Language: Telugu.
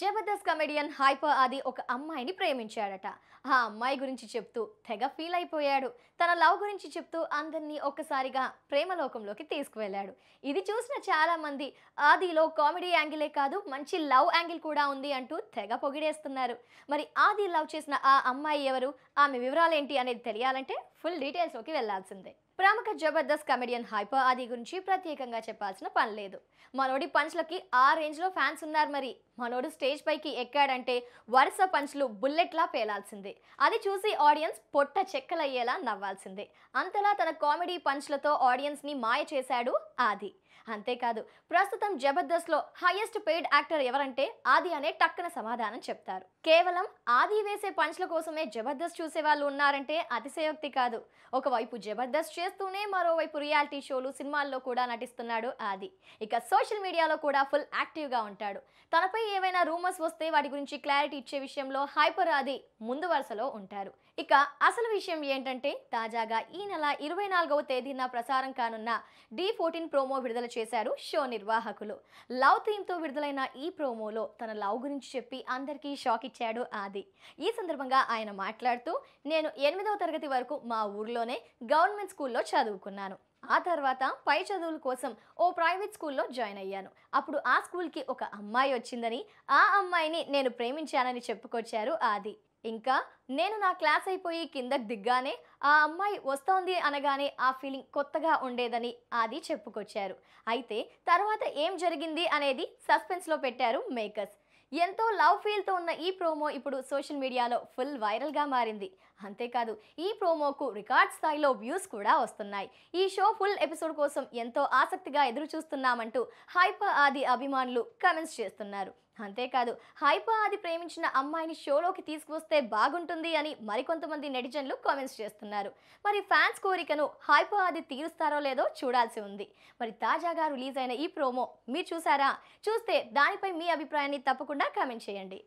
జబర్దస్త్ కమెడియన్ హైపర్ ఆది ఒక అమ్మాయిని ప్రేమించాడట ఆ అమ్మాయి గురించి చెప్తూ తెగ ఫీల్ అయిపోయాడు తన లవ్ గురించి చెప్తూ అందరినీ ఒక్కసారిగా ప్రేమలోకంలోకి తీసుకువెళ్ళాడు ఇది చూసిన చాలామంది ఆదిలో కామెడీ యాంగిలే కాదు మంచి లవ్ యాంగిల్ కూడా ఉంది అంటూ తెగ పొగిడేస్తున్నారు మరి ఆది లవ్ చేసిన ఆ అమ్మాయి ఎవరు ఆమె వివరాలేంటి అనేది తెలియాలంటే ఫుల్ డీటెయిల్స్లోకి వెళ్లాల్సిందే ప్రముఖ జబర్దస్త్ కమెడియన్ హైపర్ ఆది గురించి ప్రత్యేకంగా చెప్పాల్సిన పని లేదు మనోడి పంచ్లకి ఆ రేంజ్లో ఫ్యాన్స్ ఉన్నారు మరి మనోడు స్టేజ్ పైకి ఎక్కాడంటే వరుస పంచ్లు బుల్లెట్లా పేలాల్సిందే అది చూసి ఆడియన్స్ పొట్ట చెక్కలయ్యేలా నవ్వాల్సిందే అంతలా తన కామెడీ పంచ్లతో ఆడియన్స్ని మాయ చేశాడు ఆది అంతేకాదు ప్రస్తుతం జబర్దస్త్ లో హైయెస్ట్ పెయిడ్ యాక్టర్ ఎవరంటే ఆది అనే టక్కన సమాధానం చెప్తారు కేవలం ఆది వేసే పంచ్ల కోసమే జబర్దస్త్ చూసే వాళ్ళు ఉన్నారంటే అతిశయోక్తి కాదు ఒకవైపు జబర్దస్త్ చేస్తూనే మరోవైపు రియాలిటీ షోలు సినిమాల్లో కూడా నటిస్తున్నాడు ఆది ఇక సోషల్ మీడియాలో కూడా ఫుల్ యాక్టివ్గా ఉంటాడు తనపై ఏవైనా రూమర్స్ వస్తే వాటి గురించి క్లారిటీ ఇచ్చే విషయంలో హైపర్ ఆది ముందు వరుసలో ఉంటారు ఇక అసలు విషయం ఏంటంటే తాజాగా ఈ నెల ఇరవై నాలుగవ తేదీన ప్రసారం కానున్న డి ఫోర్టీన్ ప్రోమో విడుదల విడుదల చేశారు షో నిర్వాహకులు లవ్ థీమ్తో విడుదలైన ఈ ప్రోమోలో తన లవ్ గురించి చెప్పి అందరికీ షాక్ ఇచ్చాడు ఆది ఈ సందర్భంగా ఆయన మాట్లాడుతూ నేను ఎనిమిదవ తరగతి వరకు మా ఊర్లోనే గవర్నమెంట్ స్కూల్లో చదువుకున్నాను ఆ తర్వాత పై చదువుల కోసం ఓ ప్రైవేట్ స్కూల్లో జాయిన్ అయ్యాను అప్పుడు ఆ స్కూల్కి ఒక అమ్మాయి వచ్చిందని ఆ అమ్మాయిని నేను ప్రేమించానని చెప్పుకొచ్చారు ఆది ఇంకా నేను నా క్లాస్ అయిపోయి కిందకు దిగ్గానే ఆ అమ్మాయి వస్తోంది అనగానే ఆ ఫీలింగ్ కొత్తగా ఉండేదని ఆది చెప్పుకొచ్చారు అయితే తర్వాత ఏం జరిగింది అనేది సస్పెన్స్లో పెట్టారు మేకర్స్ ఎంతో లవ్ ఫీల్తో ఉన్న ఈ ప్రోమో ఇప్పుడు సోషల్ మీడియాలో ఫుల్ వైరల్గా మారింది అంతేకాదు ఈ ప్రోమోకు రికార్డ్ స్థాయిలో వ్యూస్ కూడా వస్తున్నాయి ఈ షో ఫుల్ ఎపిసోడ్ కోసం ఎంతో ఆసక్తిగా ఎదురు చూస్తున్నామంటూ హైపర్ ఆది అభిమానులు కమెంట్స్ చేస్తున్నారు అంతేకాదు హైపా అది ప్రేమించిన అమ్మాయిని షోలోకి తీసుకువస్తే బాగుంటుంది అని మరికొంతమంది నెటిజన్లు కామెంట్స్ చేస్తున్నారు మరి ఫ్యాన్స్ కోరికను హైపా అది తీరుస్తారో లేదో చూడాల్సి ఉంది మరి తాజాగా రిలీజ్ అయిన ఈ ప్రోమో మీరు చూసారా చూస్తే దానిపై మీ అభిప్రాయాన్ని తప్పకుండా కామెంట్ చేయండి